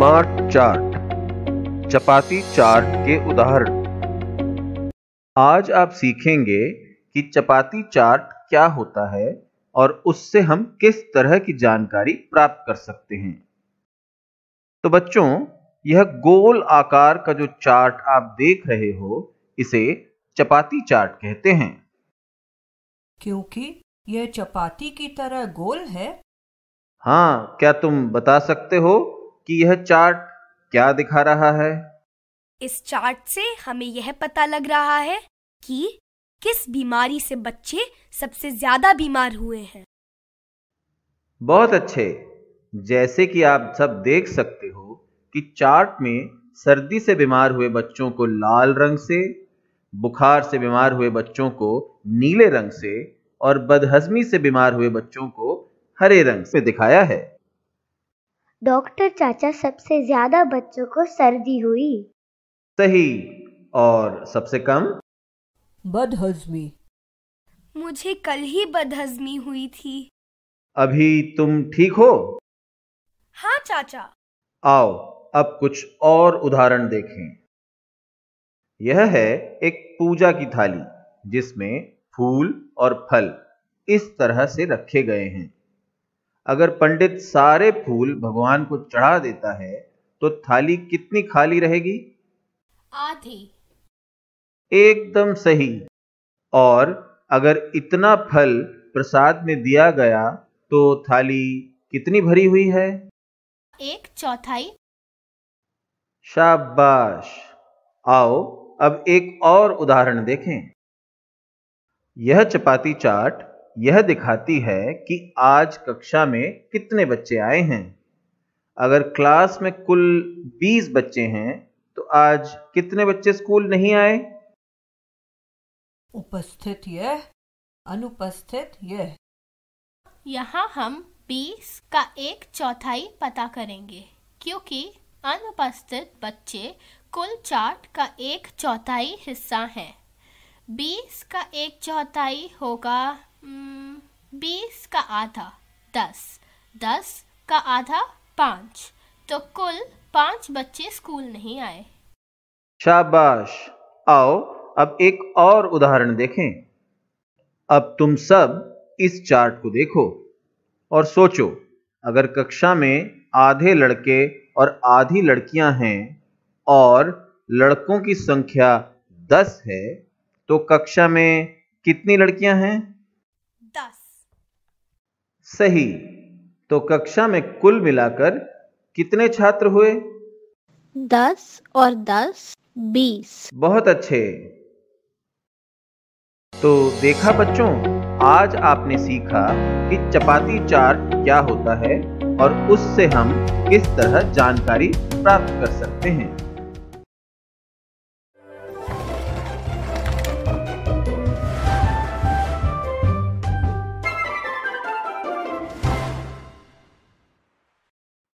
smart chart चपाती chart के उदाहरण आज आप सीखेंगे कि चपाती चार्ट क्या होता है और उससे हम किस तरह की जानकारी प्राप्त कर सकते हैं तो बच्चों यह गोल आकार का जो चार्ट आप देख रहे हो इसे चपाती चार्ट कहते हैं क्योंकि यह चपाती की तरह गोल है हाँ क्या तुम बता सकते हो कि यह चार्ट क्या दिखा रहा है इस चार्ट से हमें यह पता लग रहा है कि किस बीमारी से बच्चे सबसे ज्यादा बीमार हुए हैं बहुत अच्छे जैसे कि आप सब देख सकते हो कि चार्ट में सर्दी से बीमार हुए बच्चों को लाल रंग से बुखार से बीमार हुए बच्चों को नीले रंग से और बदहजमी से बीमार हुए बच्चों को हरे रंग से दिखाया है डॉक्टर चाचा सबसे ज्यादा बच्चों को सर्दी हुई सही और सबसे कम बदहजमी मुझे कल ही बदहजमी हुई थी अभी तुम ठीक हो हाँ चाचा आओ अब कुछ और उदाहरण देखें यह है एक पूजा की थाली जिसमें फूल और फल इस तरह से रखे गए हैं अगर पंडित सारे फूल भगवान को चढ़ा देता है तो थाली कितनी खाली रहेगी आधी एकदम सही और अगर इतना फल प्रसाद में दिया गया तो थाली कितनी भरी हुई है एक चौथाई शाबाश आओ अब एक और उदाहरण देखें यह चपाती चाट यह दिखाती है कि आज कक्षा में कितने बच्चे आए हैं अगर क्लास में कुल 20 बच्चे हैं तो आज कितने बच्चे स्कूल नहीं आए उपस्थित यह अनुपस्थित यह यहाँ हम 20 का एक चौथाई पता करेंगे क्योंकि अनुपस्थित बच्चे कुल चार्ट का एक चौथाई हिस्सा हैं 20 का एक चौथाई होगा Hmm, बीस का आधा दस दस का आधा पाँच तो कुल पाँच बच्चे स्कूल नहीं आए शाबाश आओ अब एक और उदाहरण देखें अब तुम सब इस चार्ट को देखो और सोचो अगर कक्षा में आधे लड़के और आधी लड़कियां हैं और लड़कों की संख्या 10 है तो कक्षा में कितनी लड़कियां हैं सही तो कक्षा में कुल मिलाकर कितने छात्र हुए दस और दस बीस बहुत अच्छे तो देखा बच्चों आज आपने सीखा कि चपाती चार्ट क्या होता है और उससे हम किस तरह जानकारी प्राप्त कर सकते हैं